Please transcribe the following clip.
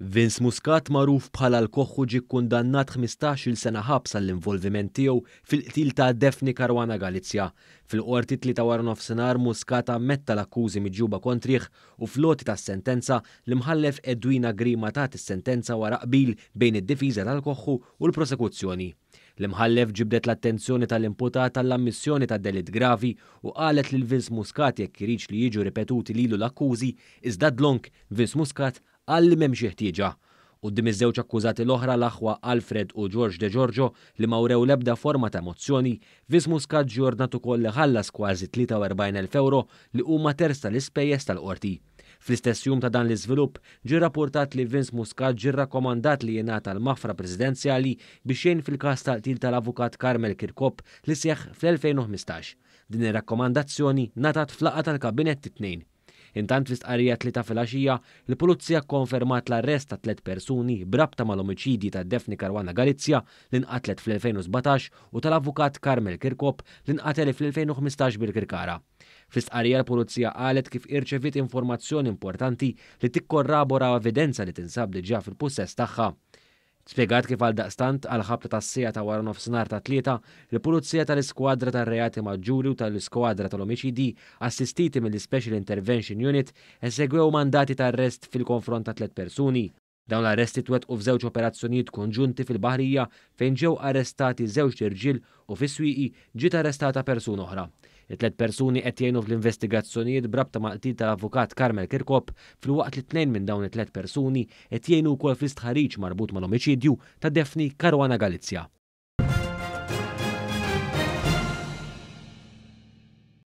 Vince Muscat maruf bħala l-koħħu ġi kundannat 15-il sena ħabs għall-involviment tiegħu fil-qtil ta' Defni Karwana Galizja. Fil-qorti tlita wara senar Muscat ammetta l-akkużi miġjuba kontriħ u floti ta' sentenza li mħallef Edwina Grima ta' sentenza wara qbil bejn id-difiża tal-koħħu u l-prosekuzzjoni. L-imħallef ġibdet l-attenzjoni tal-imputat tal-ammissjoni ta' delit gravi u qalet li l-Vince Muscat jekk jiriċ li jiġu ripetuti lilu l-akkużi, iżda d-lonk Vince Muscat għalli memx ħtieġa. U d iż-żewġ akkużati l-oħra l-aħwa Alfred u George De Giorgio li mawrew lebda forma ta' mozzjoni, Vismus Kadġi ordnatu li ħallas kważi 43.000 euro li huma tersa l ispejjeż tal-qorti. Fl-istess jum ta' dan l-iżvilupp ġi rapportat li Vince Muscat ġi rakkomandat li jena l-mafra prezidenzjali biex jgħin fil-kas tal-til tal-avukat Karmel Kirkop li seħ fl-2015. Din ir-rakkomandazzjoni natat flaqa tal-kabinet t tnejn Intant fi istqarrija tlita filgħaxija, il-pulizija konfermat l-arrest ta' tlet persuni brabta mal-omiċidji ta' Defni Karwana Galizja l-inqatlet fl-2017 u tal-avukat Karmel Kirkop l-inqatel fl-2015 bil-Kirkara. Fi istqarrija l-pulizija qalet kif irċevit informazzjoni importanti li tikkorrabora evidenza li tinsab diġa fil-possess tagħha. Spiegat kif għal daqstant għal ħabta tas sija ta' waran nofsinhar ta' tlieta il-Pulizija tal-Iskwadra tar-Reati Maġġuri u tal-Iskwadra tal-Omiċidi assistiti mill-Special Intervention Unit esegwew mandati ta' arrest fil-konfront ta' tliet persuni. Dawn l-arresti twet u f'żewġ operazzjonijiet konġunti fil-Baħrija fejn ġew arrestati żewġ irġiel u fis-swieqi ġiet arrestata persuna oħra. It-tlet persuni qed jgħinu fl-investigazzjonijiet brabta maqtil tal avukat Karmel Kirkop fil-waqt li tnejn minn dawn it-tlet persuni qed jgħinu wkoll fl-istħarriġ marbut mal-omiċidju ta' Defni Karwana Galizja.